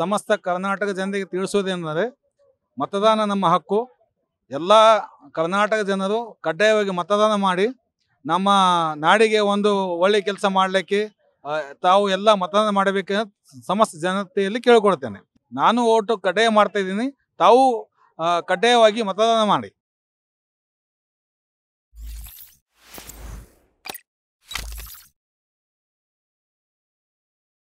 ಸಮಸ್ತ ಕರ್ನಾಟಕ ಜನರಿಗೆ ತಿಳಿಸೋದೇನೆಂದರೆ ಮತದಾನ ನಮ್ಮ ಹಕ್ಕು ಎಲ್ಲ ಕರ್ನಾಟಕ ಜನರು ಕಡ್ಡಾಯವಾಗಿ ಮತದಾನ ಮಾಡಿ ನಮ್ಮ ನಾಡಿಗೆ ಒಂದು ಒಳ್ಳೆ ಕೆಲಸ ಮಾಡಲಿಕ್ಕೆ ತಾವು ಎಲ್ಲ ಮತದಾನ ಮಾಡಬೇಕೆಂದು ಸಮಸ್ತ ಜನತೆಯಲ್ಲಿ ಕೇಳಿಕೊಳ್ತೇನೆ ನಾನು ಓಟು ಕಡ್ಡಾಯ ಮಾಡ್ತಾ ಇದ್ದೀನಿ ತಾವು ಕಡ್ಡಾಯವಾಗಿ ಮತದಾನ ಮಾಡಿ